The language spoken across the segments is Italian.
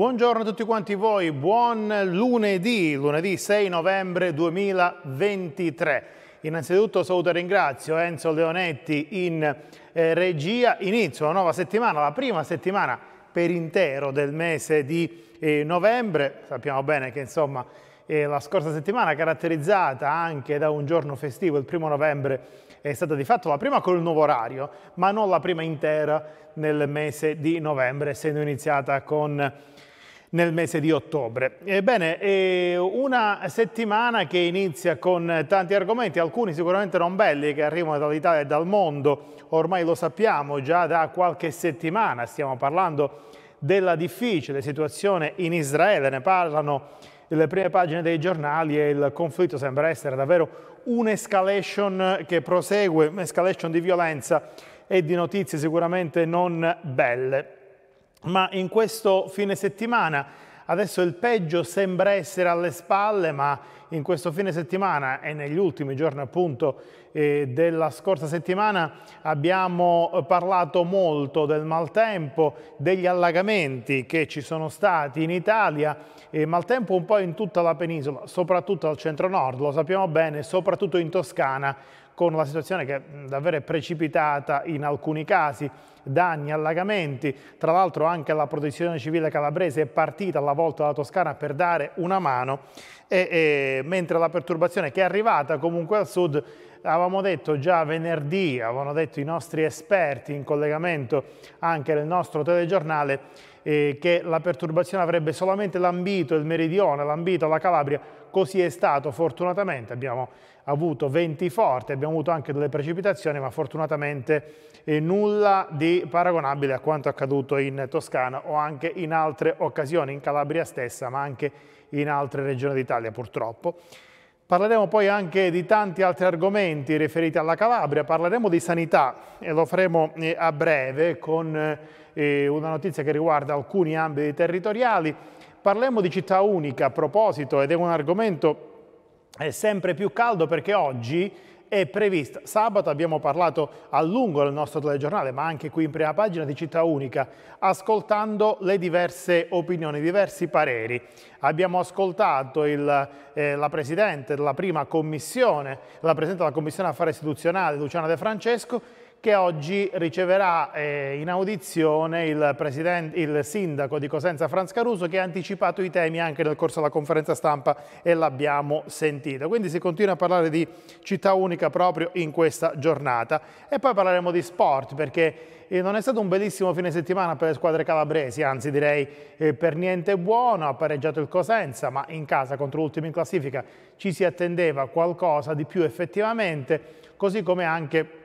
Buongiorno a tutti quanti voi, buon lunedì, lunedì 6 novembre 2023. Innanzitutto saluto e ringrazio Enzo Leonetti in eh, regia. Inizio la nuova settimana, la prima settimana per intero del mese di eh, novembre. Sappiamo bene che insomma eh, la scorsa settimana caratterizzata anche da un giorno festivo, il primo novembre, è stata di fatto la prima col nuovo orario, ma non la prima intera nel mese di novembre, essendo iniziata con nel mese di ottobre. Ebbene, eh, una settimana che inizia con tanti argomenti, alcuni sicuramente non belli, che arrivano dall'Italia e dal mondo, ormai lo sappiamo già da qualche settimana, stiamo parlando della difficile situazione in Israele, ne parlano le prime pagine dei giornali e il conflitto sembra essere davvero un'escalation che prosegue, un'escalation di violenza e di notizie sicuramente non belle ma in questo fine settimana adesso il peggio sembra essere alle spalle, ma in questo fine settimana e negli ultimi giorni appunto eh, della scorsa settimana abbiamo parlato molto del maltempo, degli allagamenti che ci sono stati in Italia, eh, maltempo un po' in tutta la penisola, soprattutto al centro-nord, lo sappiamo bene, soprattutto in Toscana, con una situazione che davvero è precipitata in alcuni casi, danni, allagamenti, tra l'altro anche la protezione civile calabrese è partita alla volta dalla Toscana per dare una mano, e, e, mentre la perturbazione che è arrivata comunque al sud avevamo detto già venerdì, avevano detto i nostri esperti in collegamento anche nel nostro telegiornale, eh, che la perturbazione avrebbe solamente lambito il meridione, lambito la Calabria, così è stato fortunatamente, abbiamo avuto venti forti, abbiamo avuto anche delle precipitazioni, ma fortunatamente eh, nulla di paragonabile a quanto accaduto in Toscana o anche in altre occasioni, in Calabria stessa, ma anche in altre regioni d'Italia purtroppo. Parleremo poi anche di tanti altri argomenti riferiti alla Calabria, parleremo di sanità e lo faremo eh, a breve con eh, una notizia che riguarda alcuni ambiti territoriali. Parleremo di città unica a proposito ed è un argomento è sempre più caldo perché oggi è prevista. Sabato abbiamo parlato a lungo nel nostro telegiornale, ma anche qui in prima pagina di Città Unica, ascoltando le diverse opinioni, i diversi pareri. Abbiamo ascoltato il, eh, la Presidente della prima Commissione, la Presidente della Commissione Affari Istituzionali, Luciana De Francesco, che oggi riceverà eh, in audizione il, il, sindaco di Cosenza Franz Caruso che ha anticipato i temi anche nel corso della conferenza stampa e l'abbiamo sentito. Quindi si continua a parlare di città unica proprio in questa giornata. E poi parleremo di sport perché eh, non è stato un bellissimo fine settimana per le squadre calabresi, anzi direi eh, per niente buono, ha pareggiato il Cosenza ma in casa contro l'ultimo in classifica ci si attendeva qualcosa di più effettivamente, così come anche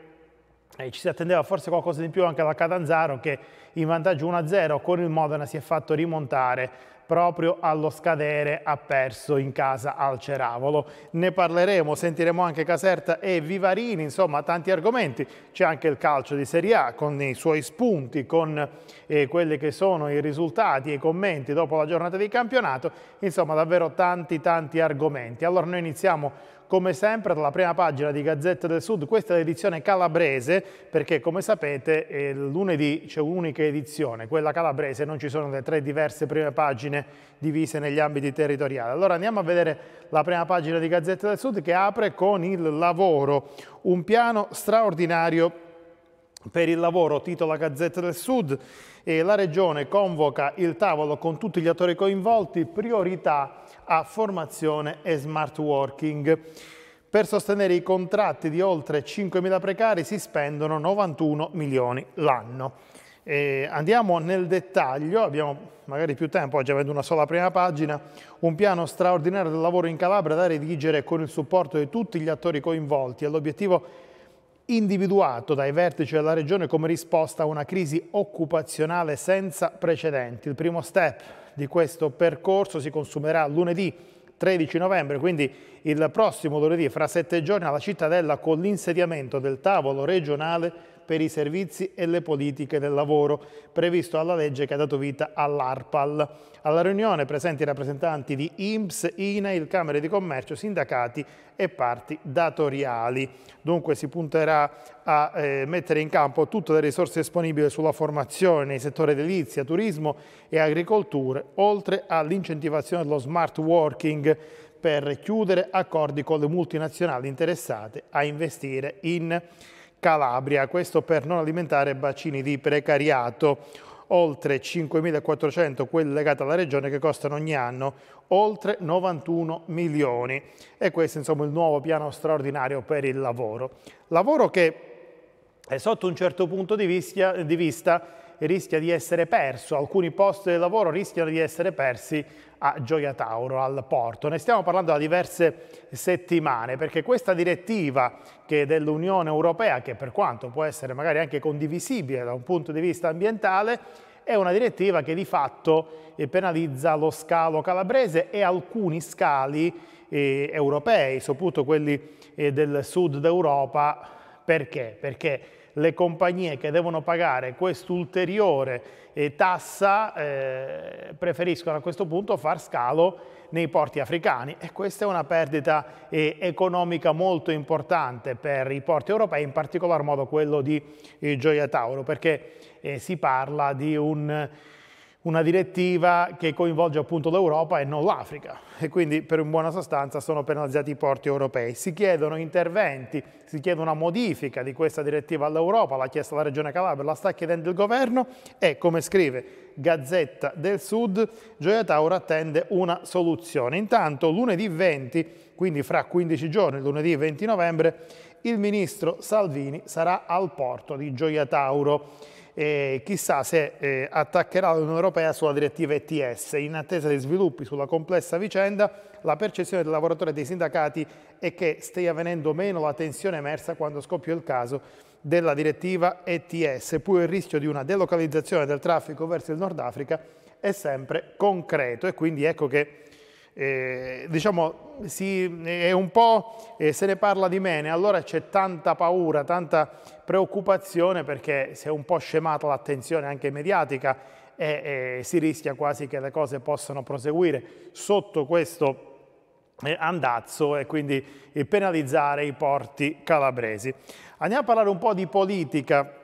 eh, ci si attendeva forse qualcosa di più anche da Catanzaro che in vantaggio 1-0 con il Modena si è fatto rimontare proprio allo scadere ha perso in casa al Ceravolo. Ne parleremo, sentiremo anche Caserta e Vivarini, insomma tanti argomenti. C'è anche il calcio di Serie A con i suoi spunti, con eh, quelli che sono i risultati e i commenti dopo la giornata di campionato. Insomma davvero tanti tanti argomenti. Allora noi iniziamo come sempre dalla prima pagina di Gazzetta del Sud, questa è l'edizione calabrese perché come sapete lunedì c'è un'unica edizione, quella calabrese, non ci sono le tre diverse prime pagine divise negli ambiti territoriali. Allora andiamo a vedere la prima pagina di Gazzetta del Sud che apre con il lavoro, un piano straordinario per il lavoro, titola Gazzetta del Sud, e la Regione convoca il tavolo con tutti gli attori coinvolti, priorità a formazione e smart working. Per sostenere i contratti di oltre 5.000 precari si spendono 91 milioni l'anno. E andiamo nel dettaglio, abbiamo magari più tempo, oggi avendo una sola prima pagina, un piano straordinario del lavoro in Calabria da redigere con il supporto di tutti gli attori coinvolti e l'obiettivo individuato dai vertici della regione come risposta a una crisi occupazionale senza precedenti. Il primo step di questo percorso si consumerà lunedì 13 novembre, quindi il prossimo lunedì, fra sette giorni, alla cittadella con l'insediamento del tavolo regionale per i servizi e le politiche del lavoro, previsto dalla legge che ha dato vita all'ARPAL. Alla riunione presenti i rappresentanti di IMSS, INAIL, Camere di Commercio, sindacati e parti datoriali. Dunque si punterà a eh, mettere in campo tutte le risorse disponibili sulla formazione nei settori edilizia, turismo e agricoltura, oltre all'incentivazione dello smart working per chiudere accordi con le multinazionali interessate a investire in Calabria, questo per non alimentare bacini di precariato, oltre 5.400 quelli legati alla regione che costano ogni anno oltre 91 milioni e questo insomma il nuovo piano straordinario per il lavoro. Lavoro che è sotto un certo punto di vista, di vista rischia di essere perso, alcuni posti di lavoro rischiano di essere persi a Gioia Tauro, al porto. Ne stiamo parlando da diverse settimane perché questa direttiva dell'Unione Europea, che per quanto può essere magari anche condivisibile da un punto di vista ambientale, è una direttiva che di fatto eh, penalizza lo scalo calabrese e alcuni scali eh, europei, soprattutto quelli eh, del sud d'Europa. Perché? Perché le compagnie che devono pagare quest'ulteriore eh, tassa eh, preferiscono a questo punto far scalo nei porti africani e questa è una perdita eh, economica molto importante per i porti europei, in particolar modo quello di eh, Gioia Tauro, perché eh, si parla di un una direttiva che coinvolge appunto l'Europa e non l'Africa e quindi per in buona sostanza sono penalizzati i porti europei. Si chiedono interventi, si chiede una modifica di questa direttiva all'Europa, l'ha chiesta la Regione Calabria, la sta chiedendo il governo e come scrive Gazzetta del Sud, Gioia Tauro attende una soluzione. Intanto lunedì 20, quindi fra 15 giorni, lunedì 20 novembre, il ministro Salvini sarà al porto di Gioia Tauro eh, chissà se eh, attaccherà l'Unione Europea sulla direttiva ETS. In attesa dei sviluppi sulla complessa vicenda, la percezione del lavoratore e dei sindacati è che stia venendo meno la tensione emersa quando scoppiò il caso della direttiva ETS, pur il rischio di una delocalizzazione del traffico verso il Nord Africa è sempre concreto e quindi ecco che eh, diciamo, si, è un po' eh, se ne parla di meno, allora c'è tanta paura, tanta preoccupazione perché si è un po' scemata l'attenzione anche mediatica e, e, si rischia quasi che le cose possano proseguire sotto questo eh, andazzo e quindi eh, penalizzare i porti calabresi. Andiamo a parlare un po' di politica.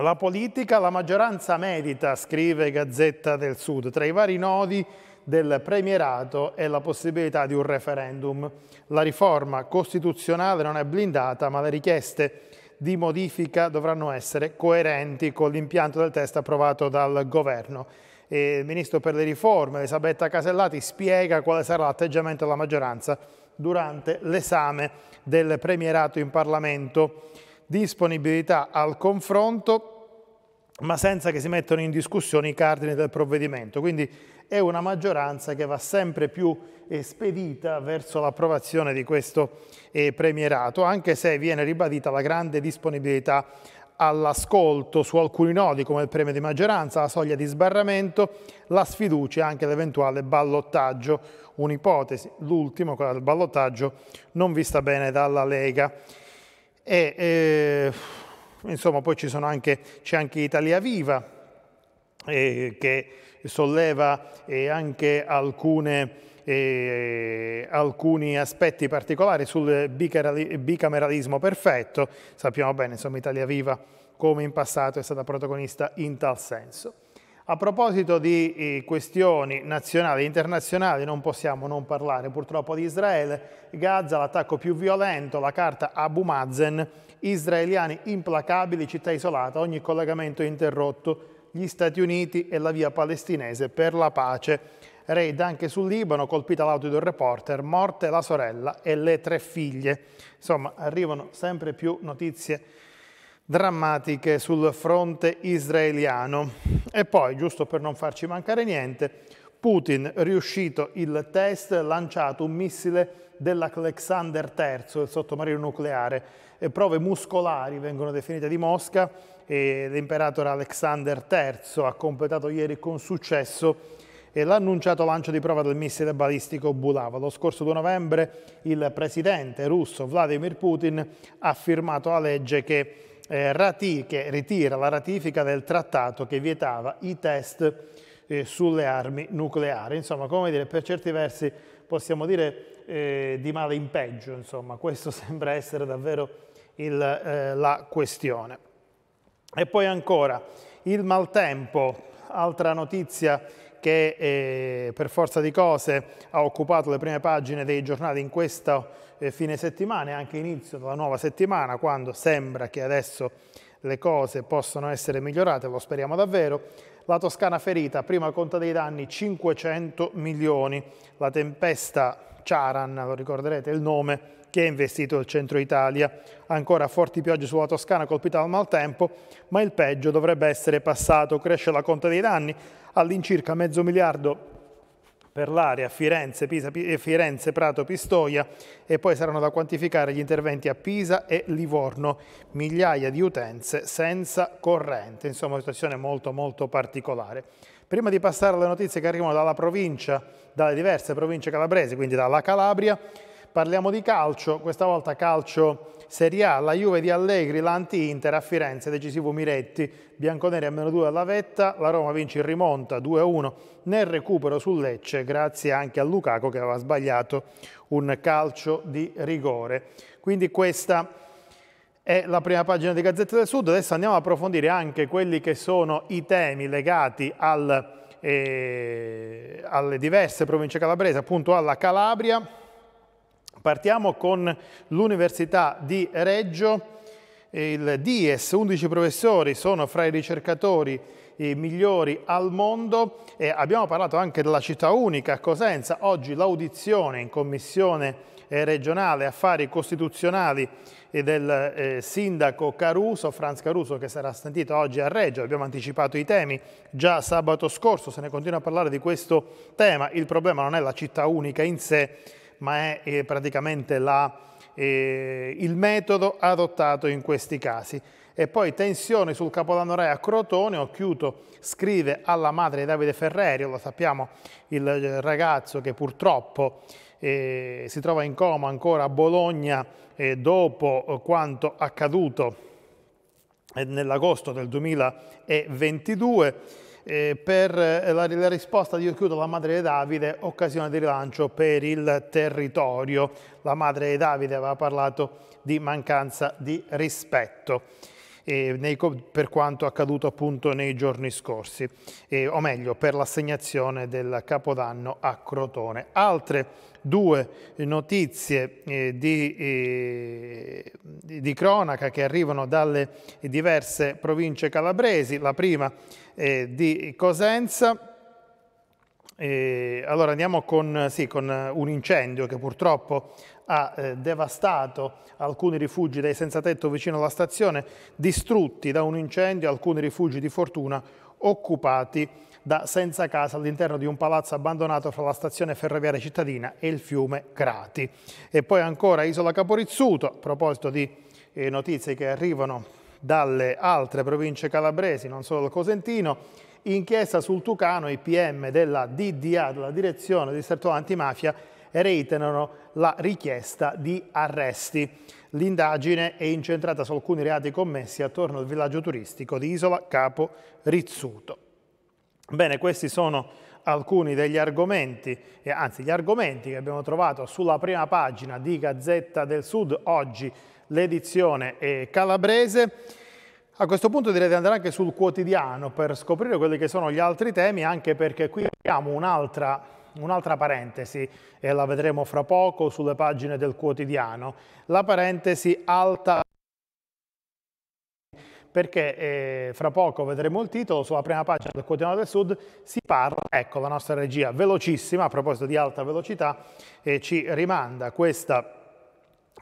La politica, la maggioranza medita, scrive Gazzetta del Sud. Tra i vari nodi del premierato e la possibilità di un referendum. La riforma costituzionale non è blindata, ma le richieste di modifica dovranno essere coerenti con l'impianto del testo approvato dal Governo. E il Ministro per le riforme, Elisabetta Casellati, spiega quale sarà l'atteggiamento della maggioranza durante l'esame del premierato in Parlamento. Disponibilità al confronto ma senza che si mettano in discussione i cardini del provvedimento. Quindi è una maggioranza che va sempre più eh, spedita verso l'approvazione di questo eh, premierato, anche se viene ribadita la grande disponibilità all'ascolto su alcuni nodi come il premio di maggioranza, la soglia di sbarramento, la sfiducia e anche l'eventuale ballottaggio, un'ipotesi, l'ultimo, quella del ballottaggio, non vista bene dalla Lega. E, eh, Insomma, poi anche, c'è anche Italia Viva eh, che solleva eh, anche alcune, eh, alcuni aspetti particolari sul bicameralismo perfetto. Sappiamo bene, insomma, Italia Viva come in passato è stata protagonista in tal senso. A proposito di eh, questioni nazionali e internazionali, non possiamo non parlare purtroppo di Israele, Gaza, l'attacco più violento, la carta Abu Mazen, israeliani implacabili, città isolata, ogni collegamento interrotto, gli Stati Uniti e la via palestinese per la pace. Raid anche sul Libano, colpita l'auto di un reporter, morte la sorella e le tre figlie. Insomma, arrivano sempre più notizie drammatiche sul fronte israeliano. E poi, giusto per non farci mancare niente, Putin, riuscito il test, lanciato un missile dell'Alexander III, il sottomarino nucleare eh, prove muscolari vengono definite di Mosca e l'imperatore Alexander III ha completato ieri con successo l'annunciato lancio di prova del missile balistico Bulava. Lo scorso 2 novembre il presidente russo Vladimir Putin ha firmato la legge che, eh, che ritira la ratifica del trattato che vietava i test eh, sulle armi nucleari. Insomma, come dire, per certi versi possiamo dire eh, di male in peggio, insomma, questo sembra essere davvero il, eh, la questione. E poi ancora il maltempo, altra notizia che eh, per forza di cose ha occupato le prime pagine dei giornali in questo eh, fine settimana e anche inizio della nuova settimana, quando sembra che adesso le cose possano essere migliorate, lo speriamo davvero. La Toscana ferita, prima conta dei danni 500 milioni, la tempesta Ciaran, lo ricorderete il nome, che ha investito il centro Italia. Ancora forti piogge sulla Toscana colpita dal maltempo, ma il peggio dovrebbe essere passato. Cresce la conta dei danni, all'incirca mezzo miliardo per l'area Firenze, Pisa, eh, Firenze, Prato, Pistoia e poi saranno da quantificare gli interventi a Pisa e Livorno, migliaia di utenze senza corrente, insomma una situazione molto molto particolare. Prima di passare alle notizie che arrivano dalla provincia, dalle diverse province calabresi, quindi dalla Calabria, Parliamo di calcio, questa volta calcio Serie A, la Juve di Allegri, l'anti-Inter a Firenze, decisivo Miretti, Bianconeri a meno 2 alla vetta, la Roma vince in rimonta 2-1 nel recupero su Lecce grazie anche a Lucaco che aveva sbagliato un calcio di rigore. Quindi questa è la prima pagina di Gazzetta del Sud, adesso andiamo a approfondire anche quelli che sono i temi legati al eh, alle diverse province calabrese, appunto alla Calabria, Partiamo con l'Università di Reggio, il DIES, 11 professori sono fra i ricercatori migliori al mondo e abbiamo parlato anche della città unica a Cosenza, oggi l'audizione in commissione eh, regionale affari costituzionali eh, del eh, sindaco Caruso, Franz Caruso che sarà sentito oggi a Reggio, abbiamo anticipato i temi già sabato scorso, se ne continua a parlare di questo tema, il problema non è la città unica in sé ma è eh, praticamente la, eh, il metodo adottato in questi casi. E poi tensione sul Capodanno Re a Crotone, Occhiuto scrive alla madre di Davide Ferrerio, lo sappiamo, il eh, ragazzo che purtroppo eh, si trova in coma ancora a Bologna eh, dopo eh, quanto accaduto nell'agosto del 2022 eh, per la, la, risposta di chiudo la madre di Davide, occasione di rilancio per il territorio. La madre di Davide aveva parlato di mancanza di rispetto eh, nei, per quanto accaduto appunto nei giorni scorsi, eh, o meglio per l'assegnazione del Capodanno a Crotone. Altre due notizie eh, di, eh, di, cronaca che arrivano dalle diverse province calabresi, la prima eh, di Cosenza, eh, allora andiamo con, sì, con, un incendio che purtroppo ha eh, devastato alcuni rifugi dei senza tetto vicino alla stazione, distrutti da un incendio, alcuni rifugi di fortuna occupati da senza casa all'interno di un palazzo abbandonato fra la stazione ferroviaria cittadina e il fiume Crati. E poi ancora Isola Caporizzuto, a proposito di eh, notizie che arrivano dalle altre province calabresi, non solo dal Cosentino, inchiesta sul Tucano, i PM della DDA, della Direzione Distrettuale Antimafia, reiterano la richiesta di arresti. L'indagine è incentrata su alcuni reati commessi attorno al villaggio turistico di Isola Capo Rizzuto. Bene, questi sono alcuni degli argomenti, eh, anzi gli argomenti che abbiamo trovato sulla prima pagina di Gazzetta del Sud, oggi l'edizione calabrese. A questo punto direi di andare anche sul quotidiano per scoprire quelli che sono gli altri temi, anche perché qui abbiamo un'altra un'altra parentesi e la vedremo fra poco sulle pagine del quotidiano, la parentesi alta perché eh, fra poco vedremo il titolo, sulla prima pagina del Quotidiano del Sud si parla, ecco la nostra regia velocissima, a proposito di alta velocità, e ci rimanda questa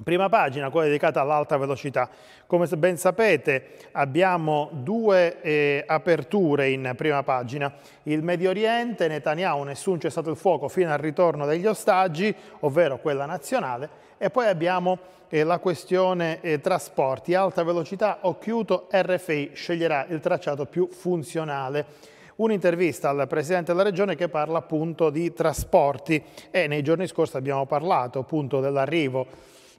Prima pagina, quella dedicata all'alta velocità. Come ben sapete abbiamo due eh, aperture in prima pagina. Il Medio Oriente, Netanyahu, nessun cessato il fuoco fino al ritorno degli ostaggi, ovvero quella nazionale. E poi abbiamo eh, la questione eh, trasporti, alta velocità, occhiuto, RFI sceglierà il tracciato più funzionale un'intervista al Presidente della Regione che parla appunto di trasporti e nei giorni scorsi abbiamo parlato appunto dell'arrivo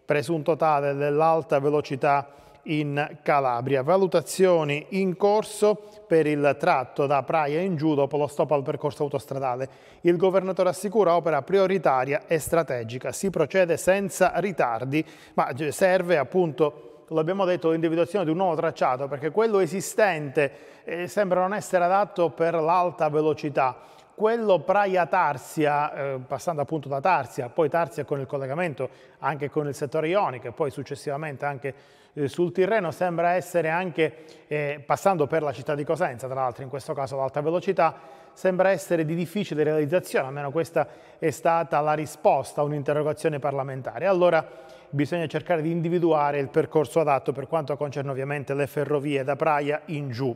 presunto tale dell'alta velocità in Calabria. Valutazioni in corso per il tratto da Praia in giù dopo lo stop al percorso autostradale. Il governatore assicura opera prioritaria e strategica. Si procede senza ritardi, ma serve appunto lo detto, l'individuazione di un nuovo tracciato, perché quello esistente eh, sembra non essere adatto per l'alta velocità quello Praia-Tarsia, eh, passando appunto da Tarsia, poi Tarsia con il collegamento anche con il settore ionico e poi successivamente anche eh, sul Tirreno, sembra essere anche, eh, passando per la città di Cosenza, tra l'altro in questo caso l'alta velocità, sembra essere di difficile realizzazione, almeno questa è stata la risposta a un'interrogazione parlamentare. Allora bisogna cercare di individuare il percorso adatto per quanto concerne ovviamente le ferrovie da Praia in giù.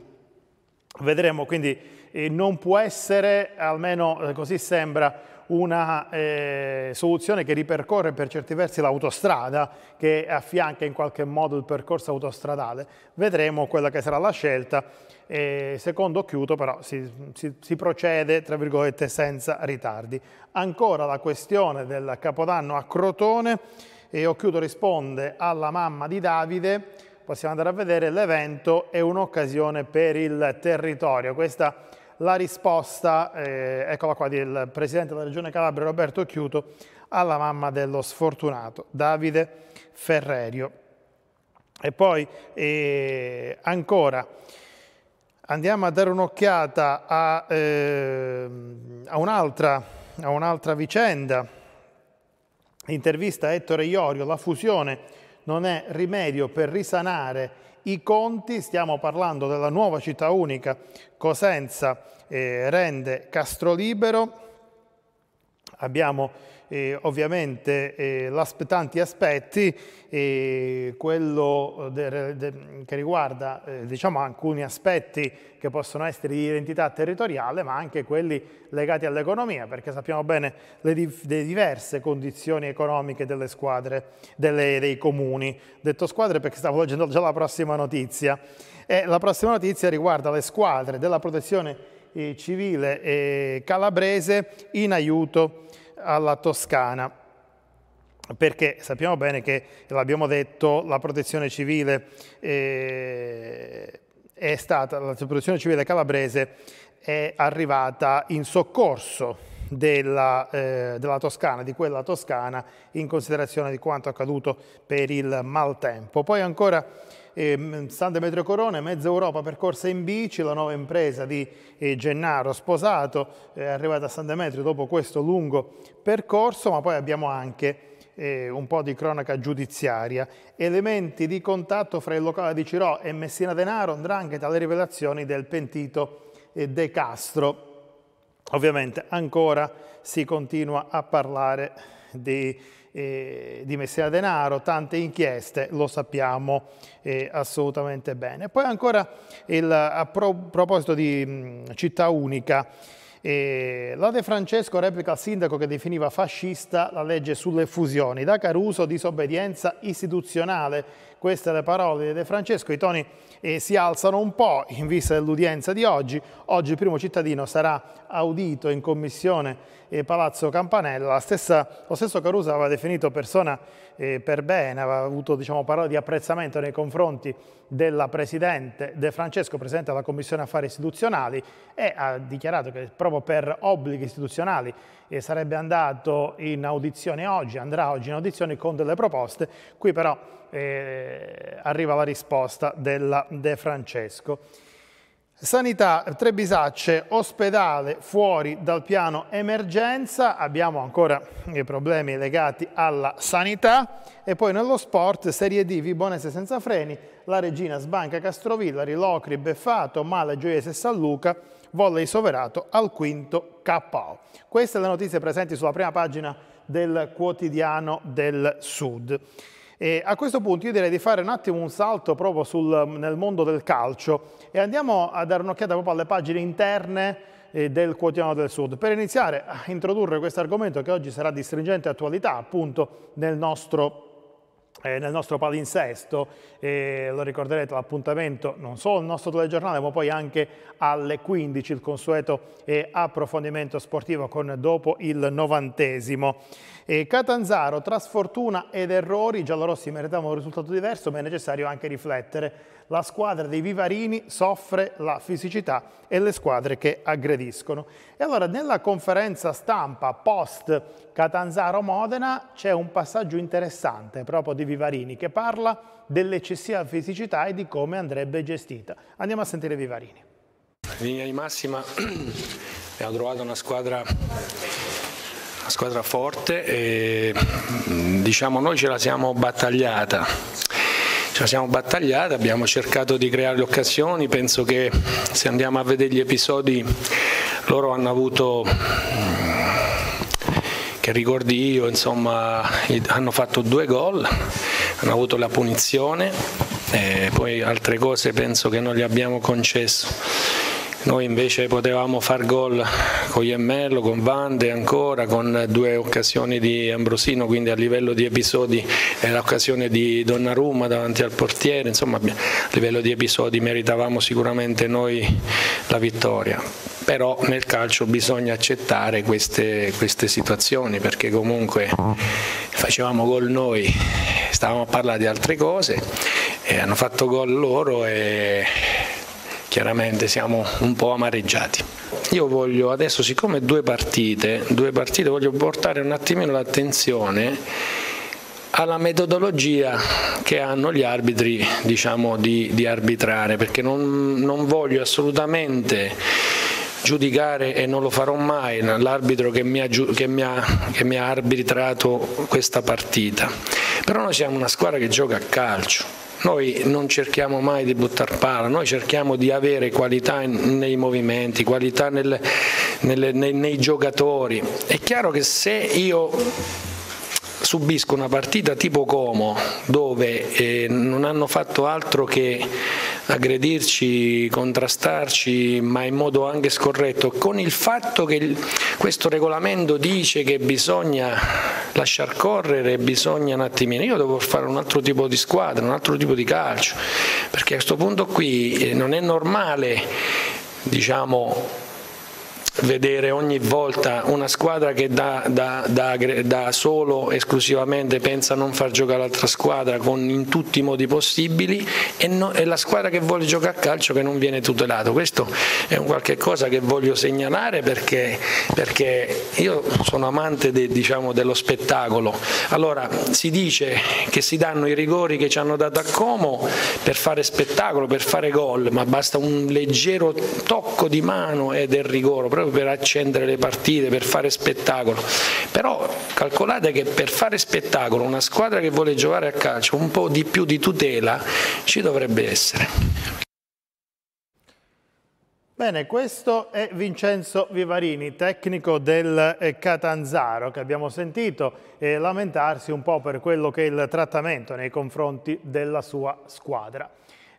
Vedremo quindi eh, non può essere, almeno eh, così sembra, una eh, soluzione che ripercorre per certi versi l'autostrada, che affianca in qualche modo il percorso autostradale. Vedremo quella che sarà la scelta. secondo Chiuto però si, si, si procede, tra virgolette, senza ritardi. Ancora la questione del Capodanno a Crotone e Occhiuto risponde alla mamma di Davide possiamo andare a vedere l'evento è un'occasione per il territorio. Questa è la risposta, eh, eccola qua, del Presidente della Regione Calabria Roberto Chiuto alla mamma dello sfortunato Davide Ferrerio. E poi eh, ancora andiamo a dare un'occhiata a, eh, a un'altra un vicenda, intervista a Ettore Iorio, la fusione non è rimedio per risanare i conti, stiamo parlando della nuova città unica Cosenza eh, rende Castrolibero, abbiamo eh, ovviamente eh, l'aspettanti aspetti, eh, quello de, de, che riguarda eh, diciamo alcuni aspetti che possono essere di identità territoriale, ma anche quelli legati all'economia, perché sappiamo bene le, le diverse condizioni economiche delle squadre, delle, dei comuni. Detto squadre perché stavo leggendo già la prossima notizia. E la prossima notizia riguarda le squadre della protezione eh, civile eh, calabrese in aiuto alla Toscana, perché sappiamo bene che, l'abbiamo detto, la protezione civile eh, è stata, la protezione civile calabrese è arrivata in soccorso della, eh, della, Toscana, di quella toscana, in considerazione di quanto accaduto per il maltempo. Poi ancora eh, mm, San Demetrio Corone, mezza Europa percorsa in bici, la nuova impresa di eh, Gennaro sposato, eh, arrivata a San Demetrio dopo questo lungo percorso, ma poi abbiamo anche eh, un po' di cronaca giudiziaria, elementi di contatto fra il locale di Cirò e Messina Denaro, andrà anche dalle rivelazioni del pentito eh, De Castro. Ovviamente ancora si continua a parlare di di Messina Denaro, tante inchieste, lo sappiamo eh, assolutamente bene. Poi ancora il, a, pro, proposito di mh, città unica, e la De Francesco replica al sindaco che definiva fascista la legge sulle fusioni. Da Caruso disobbedienza istituzionale. Queste le parole di De Francesco, i toni eh, si alzano un po' in vista dell'udienza di oggi. Oggi il primo cittadino sarà audito in commissione eh, Palazzo Campanella. Stessa, lo stesso Caruso aveva definito persona eh, per bene, aveva avuto diciamo, parole di apprezzamento nei confronti della Presidente De Francesco, Presidente della Commissione Affari Istituzionali, e ha dichiarato che proprio per obblighi istituzionali eh, sarebbe andato in audizione oggi, andrà oggi in audizione con delle proposte, qui però eh, arriva la risposta della De Francesco. Sanità Trebisacce, ospedale fuori dal piano emergenza, abbiamo ancora i problemi legati alla sanità e poi nello sport Serie D Vibonese senza freni, la Regina sbanca Castrovillari, Locri, Beffato, Male, Gioiese e San Luca, volley soverato al quinto KO. Queste le notizie presenti sulla prima pagina del quotidiano del Sud. E a questo punto io direi di fare un attimo un salto proprio sul, nel mondo del calcio e andiamo a dare un'occhiata proprio alle pagine interne eh, del Quotidiano del Sud. Per iniziare a introdurre questo argomento che oggi sarà di stringente attualità appunto nel nostro eh, nel nostro palinsesto, eh, lo ricorderete, l'appuntamento non solo al nostro telegiornale, ma poi anche alle 15, il consueto eh, approfondimento sportivo con dopo il novantesimo. E Catanzaro, tra sfortuna ed errori, giallorossi meritavano un risultato diverso, ma è necessario anche riflettere. La squadra dei Vivarini soffre la fisicità e le squadre che aggrediscono. E allora nella conferenza stampa post Catanzaro-Modena c'è un passaggio interessante proprio di Vivarini che parla dell'eccessiva fisicità e di come andrebbe gestita. Andiamo a sentire Vivarini. In linea di massima abbiamo trovato una squadra squadra forte e mm, diciamo noi ce la siamo battagliata. Ce la siamo battagliata, abbiamo cercato di creare le occasioni, penso che se andiamo a vedere gli episodi loro hanno avuto mm, che ricordi io, insomma, hanno fatto due gol, hanno avuto la punizione e poi altre cose penso che non gli abbiamo concesso noi invece potevamo far gol con Iemmello, con Vande ancora, con due occasioni di Ambrosino, quindi a livello di episodi è l'occasione di Donnarumma davanti al portiere, insomma a livello di episodi meritavamo sicuramente noi la vittoria. Però nel calcio bisogna accettare queste, queste situazioni perché comunque facevamo gol noi, stavamo a parlare di altre cose, e hanno fatto gol loro e chiaramente siamo un po' amareggiati. Io voglio adesso, siccome due partite, due partite voglio portare un attimino l'attenzione alla metodologia che hanno gli arbitri diciamo, di, di, arbitrare, perché non, non voglio assolutamente giudicare e non lo farò mai l'arbitro che, che, che mi ha arbitrato questa partita. Però noi siamo una squadra che gioca a calcio, noi non cerchiamo mai di buttare palla, noi cerchiamo di avere qualità nei movimenti, qualità nel, nelle, nei, nei giocatori. È chiaro che se io subisco una partita tipo Como dove eh, non hanno fatto altro che aggredirci, contrastarci, ma in modo anche scorretto, con il fatto che questo regolamento dice che bisogna lasciar correre, bisogna un attimino, io devo fare un altro tipo di squadra, un altro tipo di calcio, perché a questo punto qui eh, non è normale diciamo vedere ogni volta una squadra che da, da, da, da, solo esclusivamente pensa a non far giocare l'altra squadra con, in tutti i modi possibili e, no, e la squadra che vuole giocare a calcio che non viene tutelato. Questo è un qualche cosa che voglio segnalare perché, perché io sono amante de, diciamo, dello spettacolo. Allora si dice che si danno i rigori che ci hanno dato a Como per fare spettacolo, per fare gol, ma basta un leggero tocco di mano e del rigore per accendere le partite, per fare spettacolo. Però calcolate che per fare spettacolo una squadra che vuole giocare a calcio un po' di più di tutela ci dovrebbe essere. Bene, questo è Vincenzo Vivarini, tecnico del eh, Catanzaro, che abbiamo sentito eh, lamentarsi un po' per quello che è il trattamento nei confronti della sua squadra.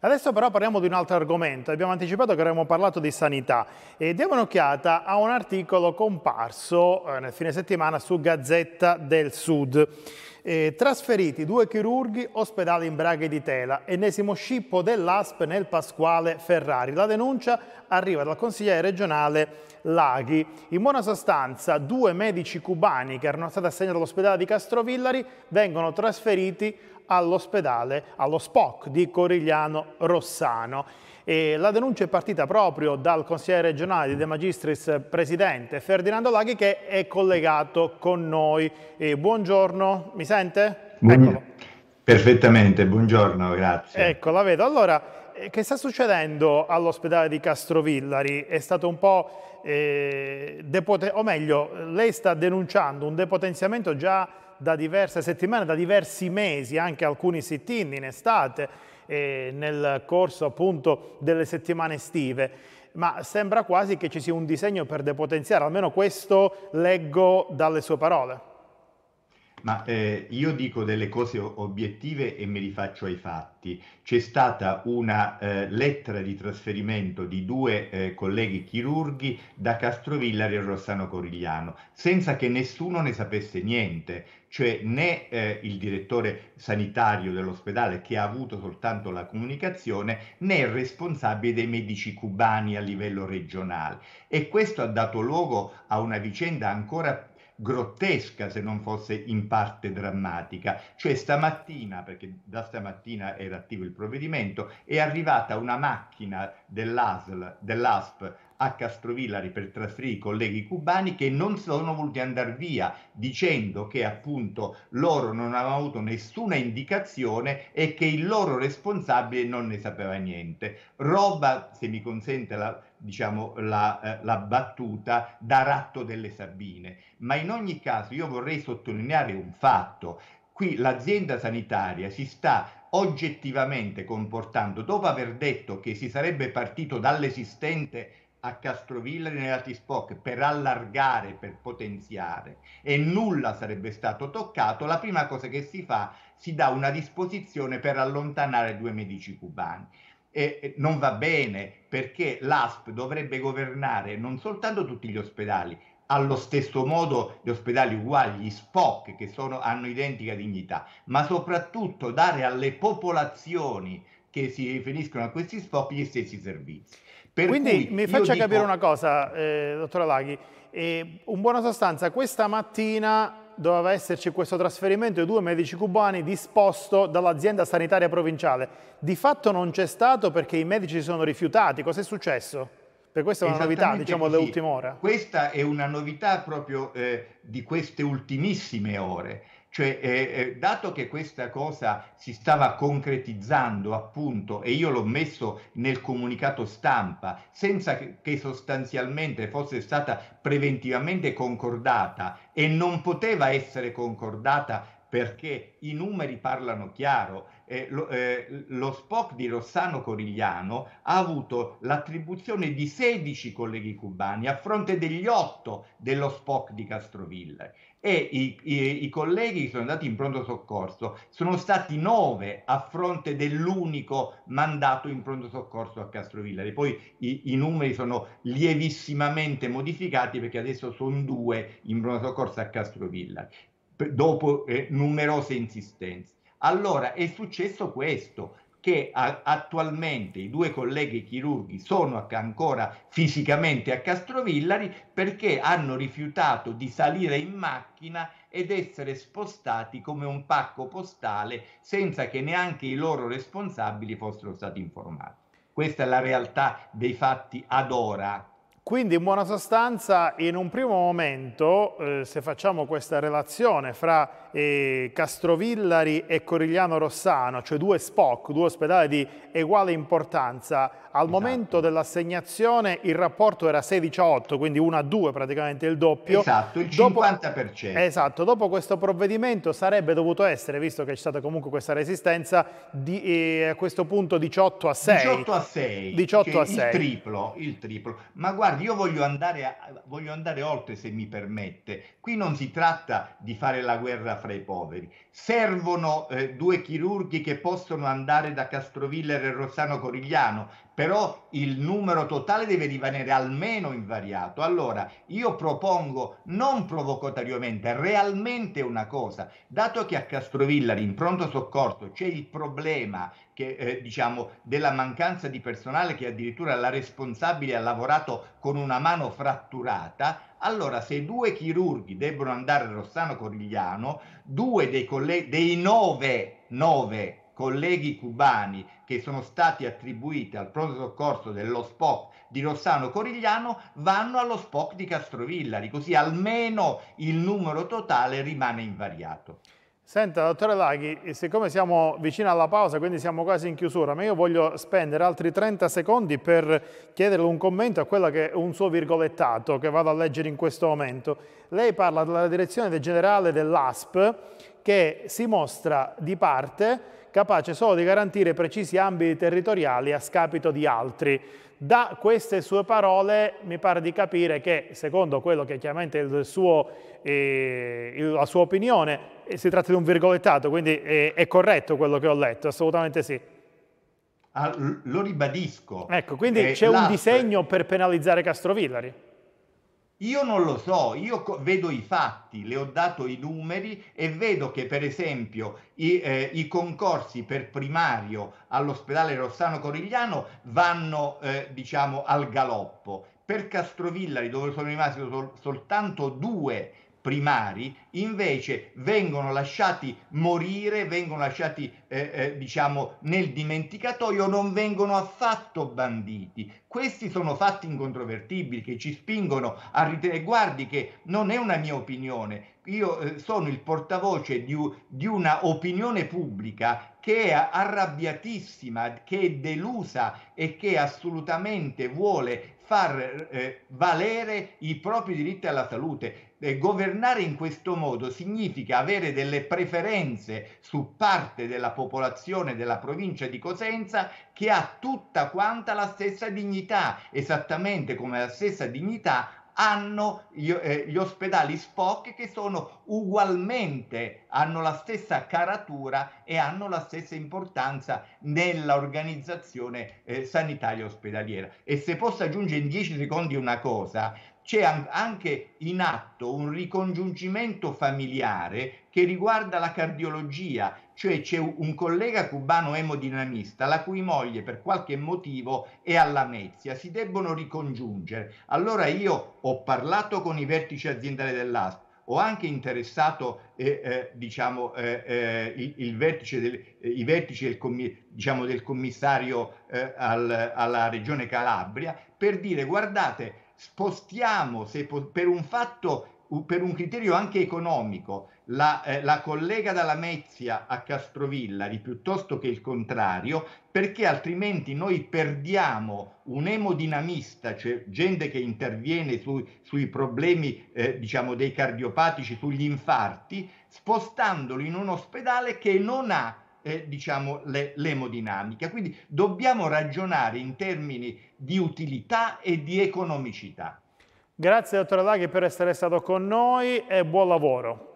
Adesso però parliamo di un altro argomento, abbiamo anticipato che avremmo parlato di sanità e diamo un'occhiata a un articolo comparso eh, nel fine settimana su Gazzetta del Sud. Eh, trasferiti due chirurghi ospedale in braghe di tela, ennesimo scippo dell'ASP nel Pasquale Ferrari. La denuncia arriva dal consigliere regionale Laghi. In buona sostanza due medici cubani che erano stati assegnati all'ospedale di Castrovillari vengono trasferiti all'ospedale, allo SPOC di Corigliano Rossano. E la denuncia è partita proprio dal consigliere regionale di De Magistris presidente Ferdinando Laghi che è collegato con noi. E buongiorno, mi sente? Buongiorno. Perfettamente, buongiorno, grazie. Ecco, la vedo. Allora, eh, che sta succedendo all'ospedale di Castrovillari? È stato un po' eh, o meglio, lei sta denunciando un depotenziamento già da diverse settimane, da diversi mesi, anche alcuni sit-in in estate eh, nel corso appunto delle settimane estive ma sembra quasi che ci sia un disegno per depotenziare, almeno questo leggo dalle sue parole. Ma eh, io dico delle cose obiettive e mi rifaccio ai fatti. C'è stata una eh, lettera di trasferimento di due eh, colleghi chirurghi da Castrovillari a Rossano Corigliano, senza che nessuno ne sapesse niente, cioè né eh, il direttore sanitario dell'ospedale che ha avuto soltanto la comunicazione, né il responsabile dei medici cubani a livello regionale. E questo ha dato luogo a una vicenda ancora più grottesca se non fosse in parte drammatica. Cioè stamattina, perché da stamattina era attivo il provvedimento, è arrivata una macchina dell'ASL, dell'ASP a Castrovillari per trasferire i colleghi cubani che non sono voluti andare via dicendo che appunto loro non avevano avuto nessuna indicazione e che il loro responsabile non ne sapeva niente. Roba, se mi consente la, diciamo, la, eh, la, battuta da ratto delle Sabine. Ma in ogni caso io vorrei sottolineare un fatto. Qui l'azienda sanitaria si sta oggettivamente comportando, dopo aver detto che si sarebbe partito dall'esistente a Castrovilla nella T-Spock per allargare, per potenziare e nulla sarebbe stato toccato, la prima cosa che si fa si dà una disposizione per allontanare due medici cubani. E non va bene perché l'ASP dovrebbe governare non soltanto tutti gli ospedali, allo stesso modo gli ospedali uguali, gli SPOC che sono, hanno identica dignità, ma soprattutto dare alle popolazioni che si riferiscono a questi SPOC gli stessi servizi. Per Quindi mi faccia dico... capire una cosa, eh, dottora Laghi, eh, un buona sostanza, questa mattina doveva esserci questo trasferimento di due medici cubani disposto dall'azienda sanitaria provinciale. Di fatto non c'è stato perché i medici si sono rifiutati. Cos'è successo? Per questa è una novità, diciamo, dell'ultima ora. Questa è una novità proprio eh, di queste ultimissime ore. Cioè, eh, eh, dato che questa cosa si stava concretizzando, appunto, e io l'ho messo nel comunicato stampa, senza che sostanzialmente fosse stata preventivamente concordata e non poteva essere concordata perché i numeri parlano chiaro. Eh, lo, eh, lo, Spock di Rossano Corigliano ha avuto l'attribuzione di 16 colleghi cubani a fronte degli 8 dello SPOC di Castroville e i, i, i colleghi che sono andati in pronto soccorso sono stati 9 a fronte dell'unico mandato in pronto soccorso a Castroville. Poi i, i numeri sono lievissimamente modificati perché adesso sono 2 in pronto soccorso a Castrovilla dopo eh, numerose insistenze. Allora è successo questo, che a, attualmente i due colleghi chirurghi sono ancora fisicamente a Castrovillari perché hanno rifiutato di salire in macchina ed essere spostati come un pacco postale senza che neanche i loro responsabili fossero stati informati. Questa è la realtà dei fatti ad ora. Quindi in buona sostanza in un primo momento, eh, se facciamo questa relazione fra eh, Castrovillari e Corigliano Rossano, cioè due SPOC, due ospedali di uguale importanza, al esatto. momento dell'assegnazione il rapporto era 16 a 8, quindi 1 a 2 praticamente il doppio. Esatto, il 50%. Dopo, esatto, dopo questo provvedimento sarebbe dovuto essere, visto che c'è stata comunque questa resistenza, di, eh, a questo punto 18 a 6. 18 a 6. 18 a 6. Il triplo, il triplo. Ma guardi, io voglio andare, a, voglio andare oltre se mi permette. Qui non si tratta di fare la guerra para bom, ele, servono eh, due chirurghi che possono andare da Castrovilla e Rossano Corigliano, però il numero totale deve rimanere almeno invariato. Allora io propongo non provocatoriamente, realmente una cosa, dato che a Castrovilla in pronto soccorso c'è il problema che, eh, diciamo, della mancanza di personale che addirittura la responsabile ha lavorato con una mano fratturata, allora se due chirurghi debbono andare a Rossano Corigliano, due dei, colleghi, dei nove, nove, colleghi cubani che sono stati attribuiti al pronto soccorso dello SPOC di Rossano Corigliano vanno allo SPOC di Castrovillari, così almeno il numero totale rimane invariato. Senta, dottore Laghi, siccome siamo vicini alla pausa, quindi siamo quasi in chiusura, ma io voglio spendere altri 30 secondi per chiederle un commento a quello che è un suo virgolettato che vado a leggere in questo momento. Lei parla della direzione generale dell'ASP che si mostra di parte capace solo di garantire precisi ambiti territoriali a scapito di altri. Da queste sue parole mi pare di capire che, secondo quello che è chiaramente suo, eh, la sua opinione, eh, si tratta di un virgolettato, quindi è, eh, è corretto quello che ho letto, assolutamente sì. Ah, lo ribadisco. Ecco, quindi eh, c'è un disegno per penalizzare Castrovillari. Io non lo so, io vedo i fatti, le ho dato i numeri e vedo che per esempio i, eh, i concorsi per primario all'ospedale Rossano Corigliano vanno eh, diciamo al galoppo. Per Castrovillari dove sono rimasti sol soltanto due primari invece vengono lasciati morire, vengono lasciati eh, eh, diciamo nel dimenticatoio, non vengono affatto banditi. Questi sono fatti incontrovertibili che ci spingono a ritenere, guardi che non è una mia opinione, io eh, sono il portavoce di, di una opinione pubblica che è arrabbiatissima, che è delusa e che assolutamente vuole far eh, valere i propri diritti alla salute eh, governare in questo modo significa avere delle preferenze su parte della popolazione della provincia di Cosenza che ha tutta quanta la stessa dignità, esattamente come la stessa dignità hanno gli, eh, gli, ospedali SPOC che sono ugualmente, hanno la stessa caratura e hanno la stessa importanza nell'organizzazione eh, sanitaria ospedaliera. E se posso aggiungere in 10 secondi una cosa, c'è anche in atto un ricongiungimento familiare che riguarda la cardiologia, cioè c'è un collega cubano emodinamista la cui moglie per qualche motivo è alla Mezia, si debbono ricongiungere. Allora io ho parlato con i vertici aziendali dell'ASP, ho anche interessato eh, eh, diciamo, eh, eh il, il, vertice del, eh, i vertici del, commi, diciamo, del commissario eh, al, alla regione Calabria per dire guardate spostiamo se po- per un fatto per un criterio anche economico la, eh, la, collega dalla Mezzia a Castrovillari piuttosto che il contrario, perché altrimenti noi perdiamo un emodinamista, cioè gente che interviene su, sui problemi eh, diciamo dei cardiopatici, sugli infarti, spostandolo in un ospedale che non ha eh, diciamo, l'emodinamica. Quindi dobbiamo ragionare in termini di utilità e di economicità. Grazie dottore Laghi per essere stato con noi e buon lavoro.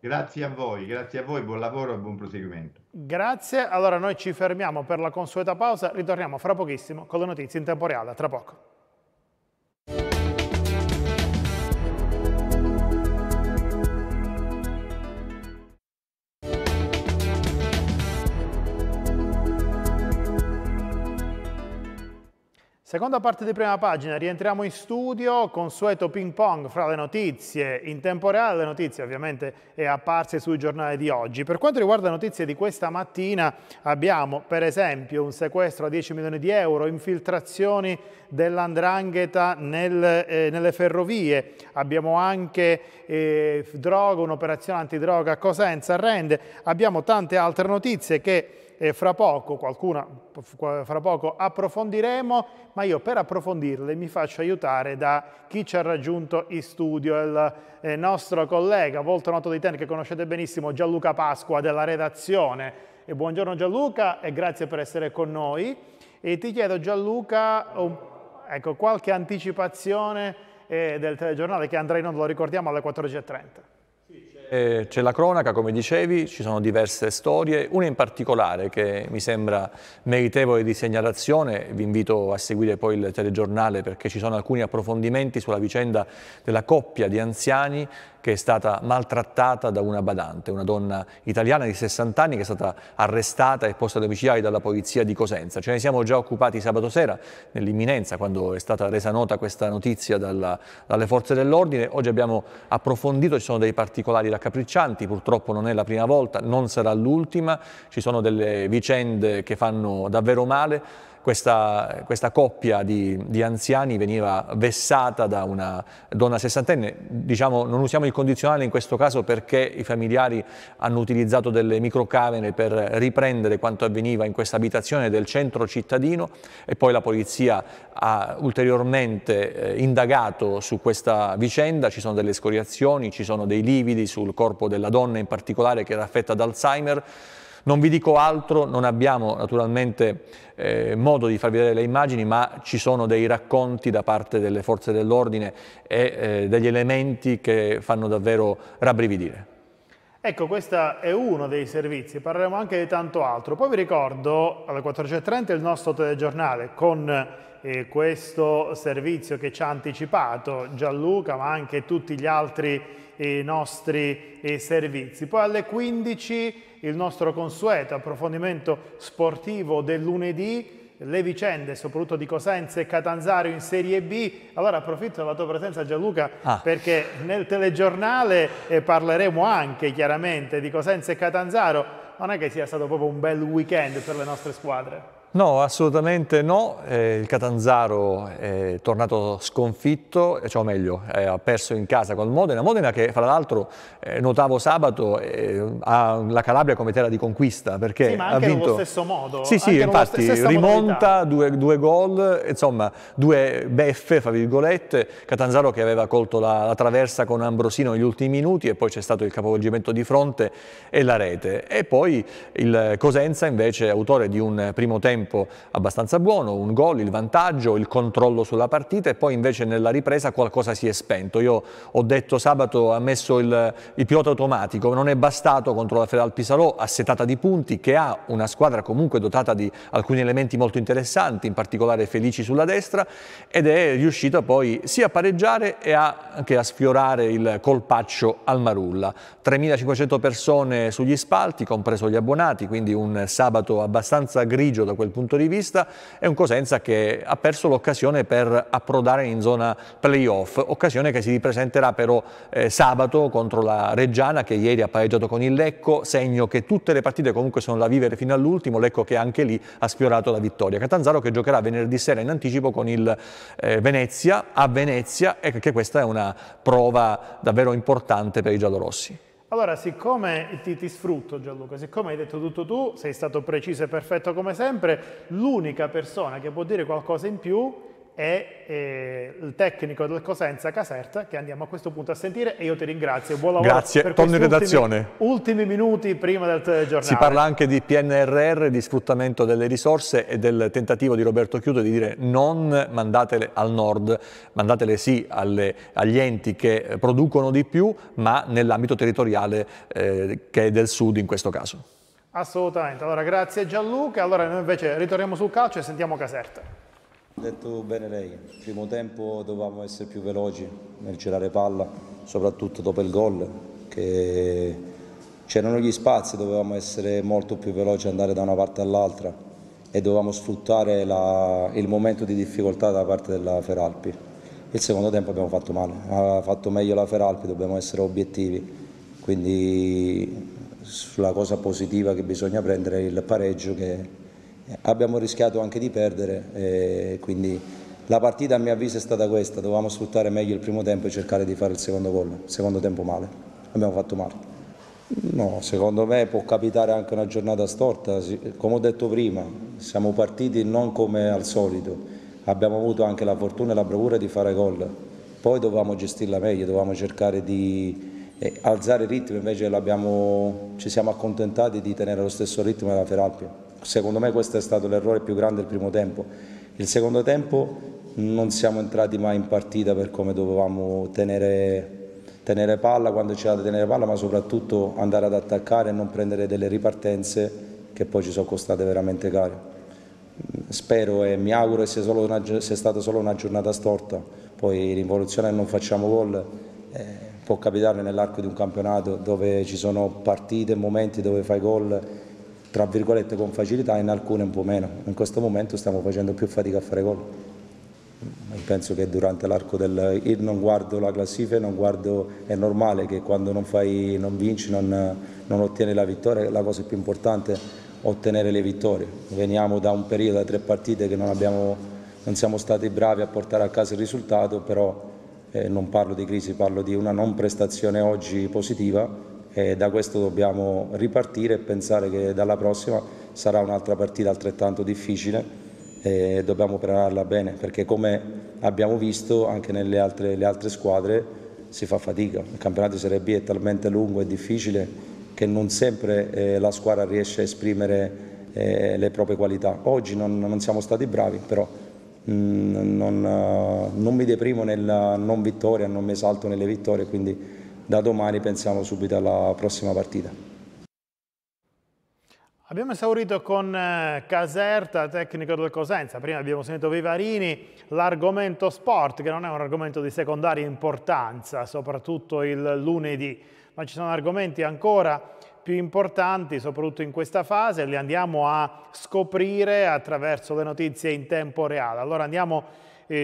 Grazie a voi, grazie a voi, buon lavoro e buon proseguimento. Grazie, allora noi ci fermiamo per la consueta pausa, ritorniamo fra pochissimo con le notizie in tempo reale, tra poco. Seconda parte di prima pagina, rientriamo in studio, consueto ping pong fra le notizie in tempo reale, le notizie ovviamente è apparse sui giornali di oggi. Per quanto riguarda le notizie di questa mattina abbiamo per esempio un sequestro a 10 milioni di euro, infiltrazioni dell'andrangheta nel, eh, nelle ferrovie, abbiamo anche eh, droga, un'operazione antidroga a Cosenza, rende, abbiamo tante altre notizie che e fra poco, qualcuna, fra poco approfondiremo, ma io per approfondirle mi faccio aiutare da chi ci ha raggiunto in studio, il eh, nostro collega, volto noto di TEN, che conoscete benissimo, Gianluca Pasqua della redazione. E buongiorno Gianluca e grazie per essere con noi. E ti chiedo Gianluca un, um, ecco, qualche anticipazione eh, del telegiornale che andrà in onda, lo ricordiamo, alle 14.30. Eh, c'è la cronaca, come dicevi, ci sono diverse storie, una in particolare che mi sembra meritevole di segnalazione, vi invito a seguire poi il telegiornale perché ci sono alcuni approfondimenti sulla vicenda della coppia di anziani che è stata maltrattata da una badante, una donna italiana di 60 anni che è stata arrestata e posta domiciliare dalla polizia di Cosenza. Ce ne siamo già occupati sabato sera nell'imminenza quando è stata resa nota questa notizia dalla, dalle forze dell'ordine. Oggi abbiamo approfondito, ci sono dei particolari raccapriccianti, purtroppo non è la prima volta, non sarà l'ultima, ci sono delle vicende che fanno davvero male questa, questa coppia di, di, anziani veniva vessata da una donna sessantenne. Diciamo, non usiamo il condizionale in questo caso perché i familiari hanno utilizzato delle microcamere per riprendere quanto avveniva in questa abitazione del centro cittadino e poi la polizia ha ulteriormente eh, indagato su questa vicenda, ci sono delle scoriazioni, ci sono dei lividi sul corpo della donna in particolare che era affetta da Alzheimer. Non vi dico altro, non abbiamo naturalmente eh, modo di far vedere le immagini, ma ci sono dei racconti da parte delle forze dell'ordine e eh, degli elementi che fanno davvero rabbrividire. Ecco, questo è uno dei servizi, parleremo anche di tanto altro. Poi vi ricordo alle 14.30 il nostro telegiornale con eh, questo servizio che ci ha anticipato Gianluca, ma anche tutti gli altri eh, nostri eh, servizi. Poi alle 15 il nostro consueto approfondimento sportivo del lunedì le vicende, soprattutto di Cosenza e Catanzaro in Serie B. Allora approfitto della tua presenza Gianluca ah. perché nel telegiornale eh, parleremo anche chiaramente di Cosenza e Catanzaro. Non è che sia stato proprio un bel weekend per le nostre squadre. No, assolutamente no. Eh, il Catanzaro è tornato sconfitto, eh, cioè, o meglio, eh, ha perso in casa col Modena. Modena che, fra l'altro, eh, notavo sabato, eh, ha la Calabria come terra di conquista, perché sì, ma anche ha vinto... nello stesso modo. Sì, sì, infatti, rimonta due, due, gol, insomma, due beffe, fra virgolette. Catanzaro che aveva colto la, la traversa con Ambrosino negli ultimi minuti e poi c'è stato il capovolgimento di fronte e la rete. E poi il Cosenza, invece, autore di un primo tempo tempo abbastanza buono, un gol, il vantaggio, il controllo sulla partita e poi invece nella ripresa qualcosa si è spento. Io ho detto sabato ha messo il, il pilota automatico, non è bastato contro la Federal Pisalò, assetata di punti, che ha una squadra comunque dotata di alcuni elementi molto interessanti, in particolare Felici sulla destra, ed è riuscita poi sia a pareggiare e a, anche a sfiorare il colpaccio al Marulla. 3.500 persone sugli spalti, compreso gli abbonati, quindi un sabato abbastanza grigio da quel punto di vista, è un Cosenza che ha perso l'occasione per approdare in zona playoff, occasione che si ripresenterà però eh, sabato contro la Reggiana che ieri ha pareggiato con il Lecco, segno che tutte le partite comunque sono da vivere fino all'ultimo, Lecco che anche lì ha sfiorato la vittoria. Catanzaro che giocherà venerdì sera in anticipo con il eh, Venezia, a Venezia e che questa è una prova davvero importante per i giallorossi. Allora, siccome ti, ti, sfrutto Gianluca, siccome hai detto tutto tu, sei stato preciso e perfetto come sempre, l'unica persona che può dire qualcosa in più è eh, il tecnico del Cosenza Caserta che andiamo a questo punto a sentire e io ti ringrazio, buon lavoro. Grazie, torno in redazione. Ultimi, ultimi, minuti prima del telegiornale. Si parla anche di PNRR, di sfruttamento delle risorse e del tentativo di Roberto Chiuto di dire non mandatele al nord, mandatele sì alle, agli enti che eh, producono di più ma nell'ambito territoriale eh, che è del sud in questo caso. Assolutamente, allora grazie Gianluca, allora noi invece ritorniamo sul calcio e sentiamo Caserta. Ha detto bene lei, il primo tempo dovevamo essere più veloci nel girare palla, soprattutto dopo il gol, che c'erano gli spazi, dovevamo essere molto più veloci, andare da una parte all'altra e dovevamo sfruttare la, il momento di difficoltà da parte della Feralpi. Il secondo tempo abbiamo fatto male, ha fatto meglio la Feralpi, dobbiamo essere obiettivi, quindi sulla cosa positiva che bisogna prendere il pareggio che abbiamo rischiato anche di perdere, quindi la partita a mio avviso è stata questa, dovevamo sfruttare meglio il primo tempo e cercare di fare il secondo gol, secondo tempo male, abbiamo fatto male. No, secondo me può capitare anche una giornata storta, come ho detto prima, siamo partiti non come al solito, abbiamo avuto anche la fortuna e la bravura di fare gol, poi dovevamo gestirla meglio, dovevamo cercare di eh, alzare il ritmo, invece ci siamo accontentati di tenere lo stesso ritmo della Feralpia secondo me questo è stato l'errore più grande del primo tempo. Il secondo tempo non siamo entrati mai in partita per come dovevamo tenere, tenere palla quando c'era da tenere palla, ma soprattutto andare ad attaccare e non prendere delle ripartenze che poi ci sono costate veramente care. Spero e mi auguro che sia, una, sia stata solo una giornata storta, poi in rivoluzione non facciamo gol. Eh, può capitare nell'arco di un campionato dove ci sono partite, momenti dove fai gol tra virgolette con facilità, in alcune un po' meno. In questo momento stiamo facendo più fatica a fare gol. Penso che durante l'arco del... Io non guardo la classifica, non guardo... è normale che quando non, fai, non vinci, non, non ottieni la vittoria, la cosa più importante è ottenere le vittorie. Veniamo da un periodo, da tre partite che non, abbiamo, non siamo stati bravi a portare a casa il risultato, però eh, non parlo di crisi, parlo di una non prestazione oggi positiva e da questo dobbiamo ripartire e pensare che dalla prossima sarà un'altra partita altrettanto difficile e dobbiamo prepararla bene perché come abbiamo visto anche nelle altre, altre squadre si fa fatica, il campionato di Serie B è talmente lungo e difficile che non sempre eh, la squadra riesce a esprimere eh, le proprie qualità. Oggi non, non siamo stati bravi però mh, mm, non, non mi deprimo nella non vittoria, non mi esalto nelle vittorie quindi da domani pensiamo subito alla prossima partita. Abbiamo esaurito con eh, Caserta, tecnico del Cosenza, prima abbiamo sentito Vivarini, l'argomento sport che non è un argomento di secondaria importanza, soprattutto il lunedì, ma ci sono argomenti ancora più importanti, soprattutto in questa fase, li andiamo a scoprire attraverso le notizie in tempo reale. Allora andiamo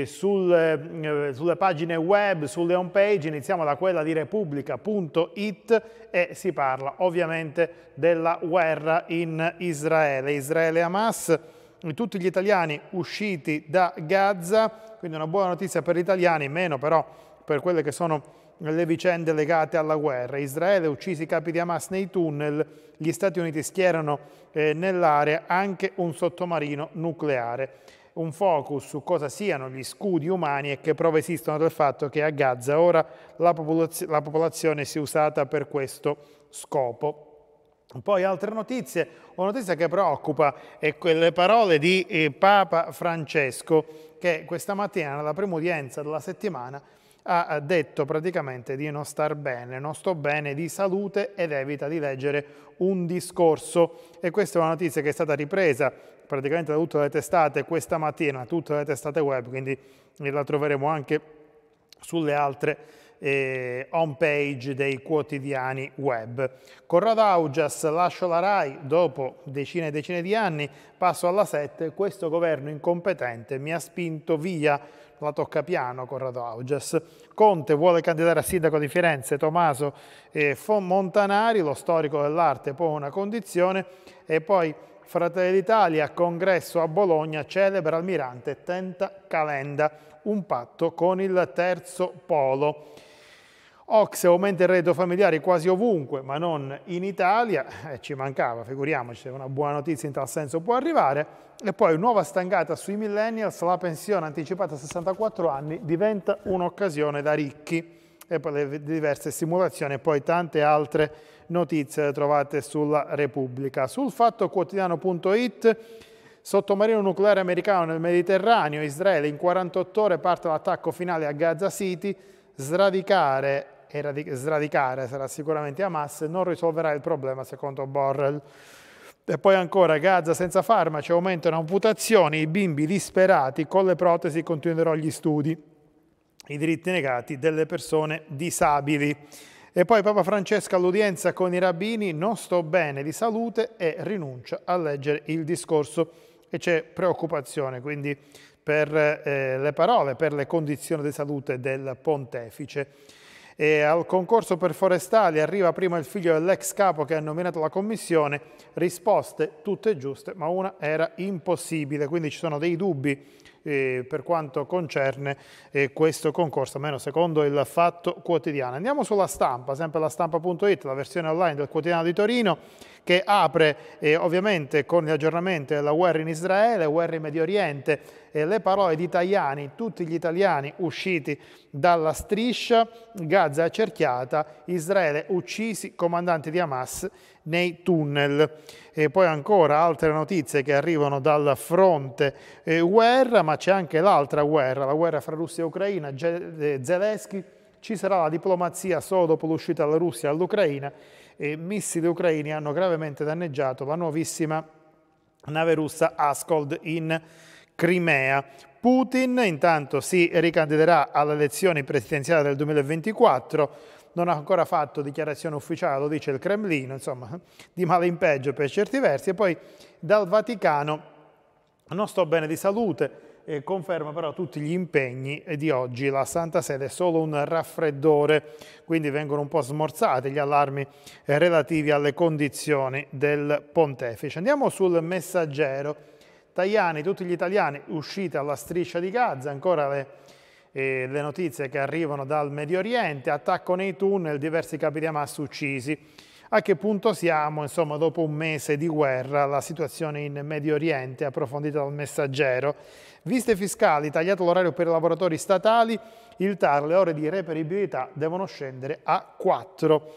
sul, eh, sulle pagine web, sulle home page, iniziamo da quella di repubblica.it e si parla ovviamente della guerra in Israele, Israele e Hamas, tutti gli italiani usciti da Gaza, quindi una buona notizia per gli italiani, meno però per quelle che sono le vicende legate alla guerra. Israele uccisi i capi di Hamas nei tunnel, gli Stati Uniti schierano eh, nell'area anche un sottomarino nucleare un focus su cosa siano gli scudi umani e che prove esistono del fatto che a Gaza ora la, popolaz la popolazione sia usata per questo scopo. Poi altre notizie, una notizia che preoccupa è quelle parole di eh, Papa Francesco che questa mattina nella prima udienza della settimana ha detto praticamente di non star bene, non sto bene di salute ed evita di leggere un discorso. E questa è una notizia che è stata ripresa praticamente da tutte le testate questa mattina, tutte le testate web, quindi la troveremo anche sulle altre eh, home page dei quotidiani web. Corrado Augias, lascio la RAI dopo decine e decine di anni, passo alla 7, questo governo incompetente mi ha spinto via la tocca piano Corrado Augias. Conte vuole candidare a sindaco di Firenze Tommaso eh, Montanari, lo storico dell'arte poi una condizione e poi Fratelli d'Italia, congresso a Bologna, celebra Almirante Tenta Calenda, un patto con il terzo polo. Ox aumenta il reddito familiare quasi ovunque, ma non in Italia, eh, ci mancava, figuriamoci, una buona notizia in tal senso può arrivare. E poi nuova stangata sui millennials, la pensione anticipata a 64 anni diventa un'occasione da ricchi. E poi le diverse simulazioni e poi tante altre notizie le trovate sulla Repubblica. Sul fatto quotidiano.it Sottomarino nucleare americano nel Mediterraneo, Israele in 48 ore parte l'attacco finale a Gaza City, sradicare, sradicare sarà sicuramente Hamas, non risolverà il problema secondo Borrell. E poi ancora Gaza senza farmaci, aumentano amputazioni, i bimbi disperati, con le protesi continuerò gli studi. I diritti negati delle persone disabili. E poi Papa Francesco all'udienza con i rabbini, non sto bene di salute e rinuncia a leggere il discorso. E c'è preoccupazione quindi per eh, le parole, per le condizioni di salute del pontefice. E al concorso per forestali arriva prima il figlio dell'ex capo che ha nominato la commissione, risposte tutte giuste, ma una era impossibile, quindi ci sono dei dubbi eh, per quanto concerne eh, questo concorso, almeno secondo il Fatto Quotidiano. Andiamo sulla stampa, sempre la stampa.it, la versione online del quotidiano di Torino che apre eh, ovviamente con gli aggiornamenti della guerra in Israele, guerra in Medio Oriente, eh, le parole di italiani, tutti gli italiani usciti dalla striscia, Gaza accerchiata, Israele uccisi, comandanti di Hamas nei tunnel. E poi ancora altre notizie che arrivano dal fronte eh, guerra, ma c'è anche l'altra guerra, la guerra fra Russia e Ucraina, eh, Zelensky, ci sarà la diplomazia solo dopo l'uscita dalla Russia all'Ucraina e missili ucraini hanno gravemente danneggiato la nuovissima nave russa Askold in Crimea. Putin intanto si ricandiderà alle elezioni presidenziali del 2024, non ha ancora fatto dichiarazione ufficiale, lo dice il Cremlino, insomma, di male in peggio per certi versi, e poi dal Vaticano non sto bene di salute, eh, conferma però tutti gli impegni di oggi. La Santa Sede è solo un raffreddore, quindi vengono un po' smorzati gli allarmi eh, relativi alle condizioni del pontefice. Andiamo sul messaggero. Tajani, tutti gli italiani, uscite alla striscia di Gaza, ancora le, eh, le notizie che arrivano dal Medio Oriente, attacco nei tunnel, diversi capi di Hamas uccisi a che punto siamo, insomma, dopo un mese di guerra, la situazione in Medio Oriente, approfondita dal messaggero, Viste fiscali, tagliato l'orario per i lavoratori statali, il TAR, le ore di reperibilità devono scendere a 4.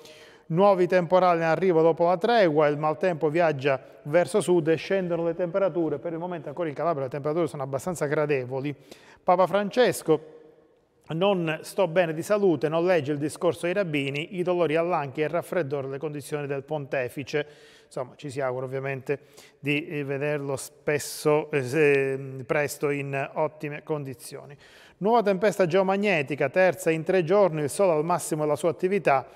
Nuovi temporali in arrivo dopo la tregua, il maltempo viaggia verso sud e scendono le temperature. Per il momento ancora in Calabria le temperature sono abbastanza gradevoli. Papa Francesco non sto bene di salute, non legge il discorso ai rabbini, i dolori all'anchi e il raffreddore, le condizioni del pontefice insomma ci si augura ovviamente di eh, vederlo spesso, eh, mm, presto in ottime condizioni. Nuova tempesta geomagnetica, terza in tre giorni, il Sole al massimo della sua attività,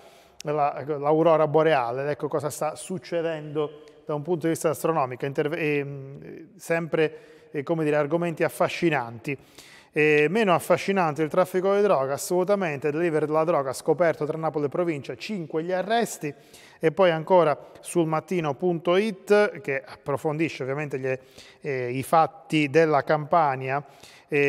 l'aurora boreale, ecco cosa sta succedendo da un punto di vista astronomico, Interve eh, sempre eh, come dire, argomenti affascinanti. E meno affascinante il traffico di droga, assolutamente, delivery della droga scoperto tra Napoli e provincia, 5 gli arresti e poi ancora sul mattino.it che approfondisce ovviamente gli, eh, i fatti della campagna, si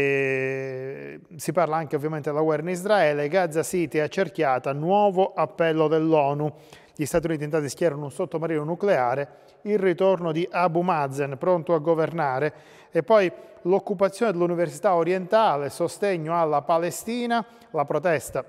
parla anche ovviamente della guerra in Israele, Gaza City è accerchiata, nuovo appello dell'ONU. Gli Stati Uniti intanto schierano un sottomarino nucleare, il ritorno di Abu Mazen pronto a governare e poi l'occupazione dell'Università Orientale, sostegno alla Palestina, la protesta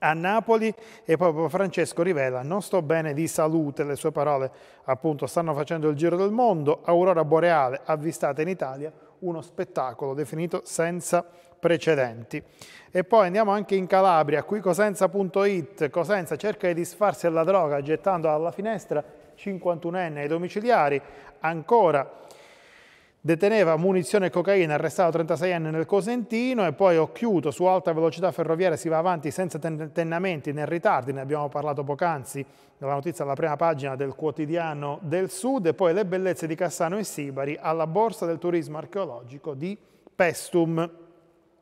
a Napoli e poi Papa Francesco rivela non sto bene di salute, le sue parole appunto stanno facendo il giro del mondo, Aurora Boreale avvistata in Italia, uno spettacolo definito senza precedenti. E poi andiamo anche in Calabria, qui cosenza.it, Cosenza cerca di disfarsi alla droga gettando alla finestra 51enne ai domiciliari, ancora deteneva munizione e cocaina, arrestato 36enne nel Cosentino e poi ho chiuso su alta velocità ferroviaria si va avanti senza tentennamenti né ritardi, ne abbiamo parlato poc'anzi nella notizia alla prima pagina del quotidiano del Sud e poi le bellezze di Cassano e Sibari alla borsa del turismo archeologico di Pestum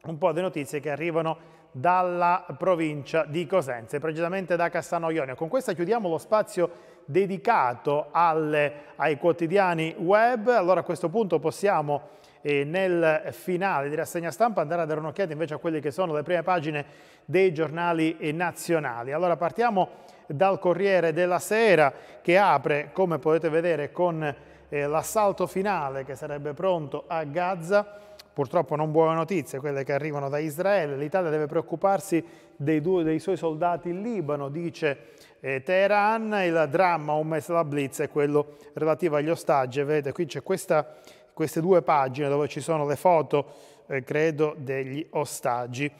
un po' di notizie che arrivano dalla provincia di Cosenza, e precisamente da Cassano Ionio. Con questa chiudiamo lo spazio dedicato alle, ai quotidiani web. Allora a questo punto possiamo eh, nel finale di rassegna stampa andare a dare un'occhiata invece a quelle che sono le prime pagine dei giornali eh, nazionali. Allora partiamo dal Corriere della Sera che apre, come potete vedere, con eh, l'assalto finale che sarebbe pronto a Gaza Purtroppo non buone notizie quelle che arrivano da Israele, l'Italia deve preoccuparsi dei, due, dei suoi soldati in Libano, dice eh, Teheran, il dramma un mese alla blitz è quello relativo agli ostaggi, vedete qui c'è queste due pagine dove ci sono le foto, eh, credo, degli ostaggi.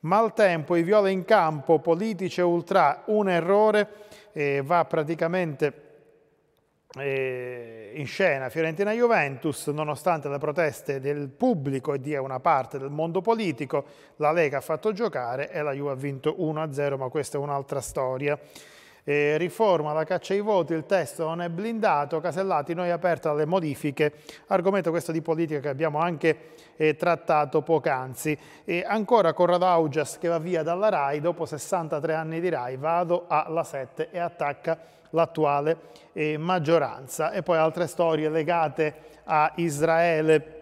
Maltempo, i viola in campo, politici e ultra, un errore, eh, va praticamente eh, in scena Fiorentina-Juventus, nonostante le proteste del pubblico e di una parte del mondo politico, la Lega ha fatto giocare e la Juve ha vinto 1-0, ma questa è un'altra storia. Eh, riforma la caccia ai voti, il testo non è blindato, Casellati noi aperta alle modifiche, argomento questo di politica che abbiamo anche eh, trattato poc'anzi. E ancora Corrado Augias che va via dalla RAI, dopo 63 anni di RAI, vado alla 7 e attacca l'attuale eh, maggioranza. E poi altre storie legate a Israele,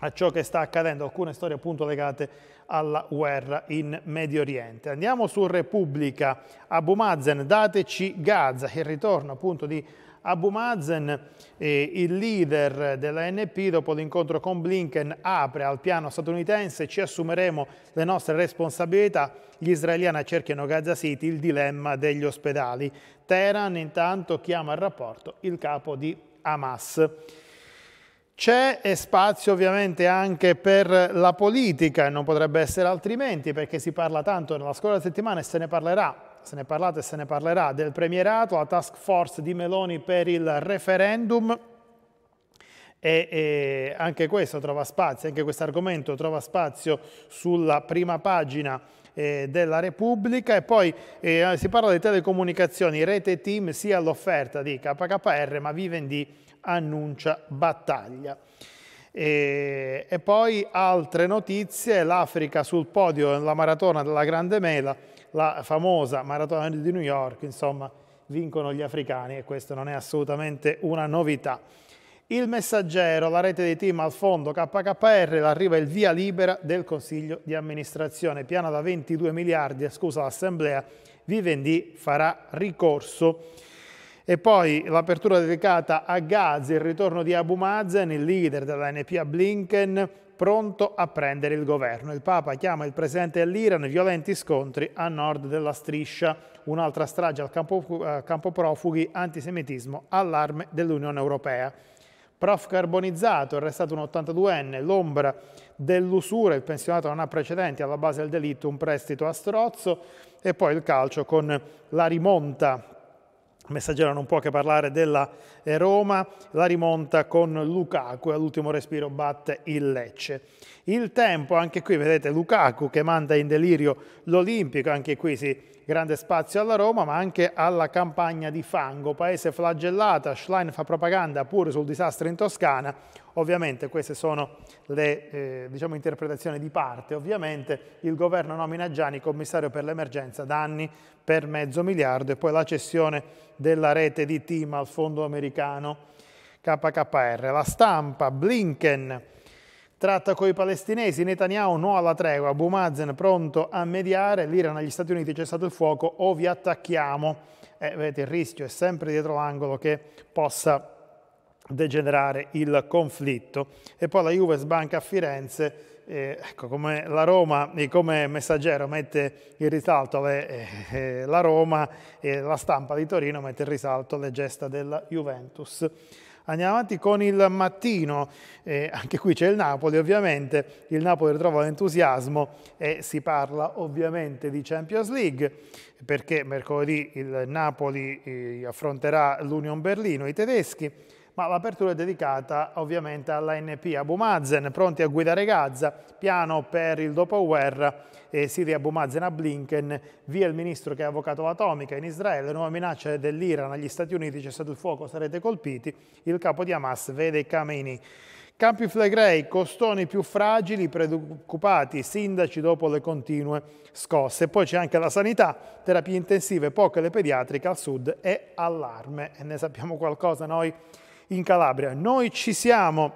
a ciò che sta accadendo, alcune storie appunto legate alla guerra in Medio Oriente. Andiamo su Repubblica, Abu Mazen, dateci Gaza, il ritorno appunto di Abu Mazen, eh, il leader dell'ANP, dopo l'incontro con Blinken, apre al piano statunitense, ci assumeremo le nostre responsabilità, gli israeliani accerchiano Gaza City, il dilemma degli ospedali. Teheran intanto chiama al rapporto il capo di Hamas. C'è spazio ovviamente anche per la politica, non potrebbe essere altrimenti perché si parla tanto nella scorsa settimana e se ne parlerà se ne è parlato e se ne parlerà, del premierato, la task force di Meloni per il referendum e, e anche questo trova spazio, anche questo argomento trova spazio sulla prima pagina eh, della Repubblica e poi eh, si parla di telecomunicazioni, rete team sia l'offerta di KKR ma Vivendi annuncia battaglia. E, e poi altre notizie, l'Africa sul podio nella maratona della Grande Mela la famosa maratona di New York, insomma vincono gli africani e questo non è assolutamente una novità. Il messaggero, la rete dei team al fondo KKR, l'arriva il via libera del Consiglio di amministrazione, piano da 22 miliardi, scusa l'Assemblea, Vivendi farà ricorso. E poi l'apertura dedicata a Gaza, il ritorno di Abu Mazen, il leader dell'ANP a Blinken, pronto a prendere il governo. Il Papa chiama il presidente dell'Iran violenti scontri a nord della striscia, un'altra strage al campo, eh, campo profughi, antisemitismo, allarme dell'Unione Europea. Prof carbonizzato, arrestato un 82enne, l'ombra dell'usura, il pensionato non ha precedenti, alla base del delitto un prestito a strozzo e poi il calcio con la rimonta Messaggero non può che parlare della eh, Roma, la rimonta con Lukaku e all'ultimo respiro batte il Lecce. Il tempo, anche qui vedete Lukaku che manda in delirio l'Olimpico, anche qui sì, grande spazio alla Roma ma anche alla campagna di fango, paese flagellata, Schlein fa propaganda pure sul disastro in Toscana, ovviamente queste sono le eh, diciamo, interpretazioni di parte, ovviamente il governo nomina Gianni commissario per l'emergenza, danni per mezzo miliardo e poi la cessione della rete di team al fondo americano KKR, la stampa, Blinken, Tratta coi palestinesi, Netanyahu no alla tregua, Abu Mazen pronto a mediare, l'Iran agli Stati Uniti c'è stato il fuoco o vi attacchiamo. Eh, vedete, il rischio è sempre dietro l'angolo che possa degenerare il conflitto. E poi la Juve sbanca a Firenze, eh, ecco, come la Roma, eh, come messaggero mette in risalto le, eh, eh la Roma, eh, la stampa di Torino mette in risalto le gesta della Juventus. Andiamo avanti con il mattino, eh, anche qui c'è il Napoli ovviamente, il Napoli ritrova l'entusiasmo e si parla ovviamente di Champions League perché mercoledì il Napoli eh, affronterà l'Union Berlino, i tedeschi, ma l'apertura è dedicata ovviamente all'ANP Abu Mazen, pronti a guidare Gaza, piano per il dopoguerra, eh, Siria Abu Mazen a Blinken, via il ministro che ha avvocato l'atomica in Israele, nuova minaccia dell'Iran agli Stati Uniti, c'è stato il fuoco, sarete colpiti, il capo di Hamas vede Khamenei. Campi Flegrei, costoni più fragili, preoccupati, sindaci dopo le continue scosse. Poi c'è anche la sanità, terapie intensive, poche le pediatriche al sud e allarme. E ne sappiamo qualcosa noi in Calabria. Noi ci siamo,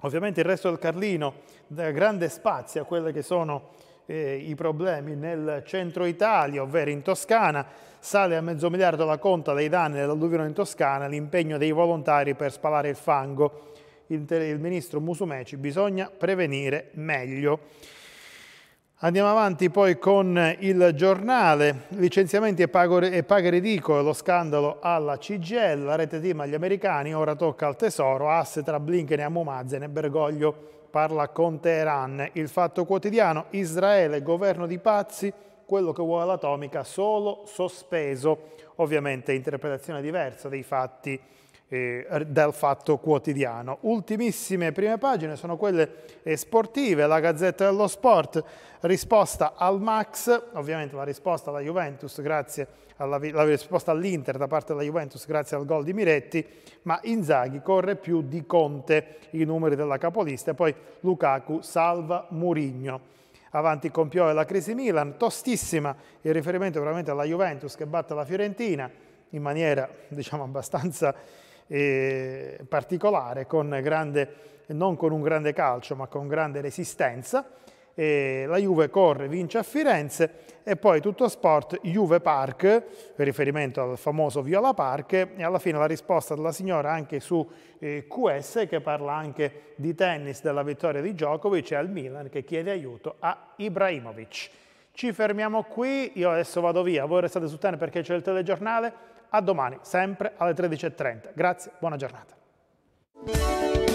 ovviamente il resto del Carlino dà grande spazio a quelli che sono eh, i problemi nel centro Italia, ovvero in Toscana, sale a mezzo miliardo la conta dei danni dell'alluvione in Toscana, l'impegno dei volontari per spalare il fango. Il, il ministro Musumeci bisogna prevenire meglio. Andiamo avanti poi con il giornale, licenziamenti e, pago, paghe ridicole, lo scandalo alla CGL, la rete team agli americani, ora tocca al tesoro, asse tra Blinken e Amumazen e Bergoglio parla con Teheran. Il fatto quotidiano, Israele, governo di pazzi, quello che vuole l'atomica, solo sospeso, ovviamente interpretazione diversa dei fatti eh, del Fatto Quotidiano. Ultimissime prime pagine sono quelle eh, sportive, la Gazzetta dello Sport, risposta al Max, ovviamente la risposta alla Juventus grazie alla la risposta all'Inter da parte della Juventus grazie al gol di Miretti, ma Inzaghi corre più di Conte i numeri della capolista e poi Lukaku salva Murigno avanti con Piove la crisi Milan, tostissima il riferimento veramente alla Juventus che batte la Fiorentina in maniera diciamo abbastanza eh, particolare, con grande, non con un grande calcio ma con grande resistenza. E la Juve corre, vince a Firenze e poi tutto sport Juve Park, riferimento al famoso Viola Park e alla fine la risposta della signora anche su eh, QS che parla anche di tennis, della vittoria di Djokovic e al Milan che chiede aiuto a Ibrahimovic. Ci fermiamo qui, io adesso vado via, voi restate su Tene perché c'è il telegiornale a domani, sempre alle 13.30. Grazie, buona giornata.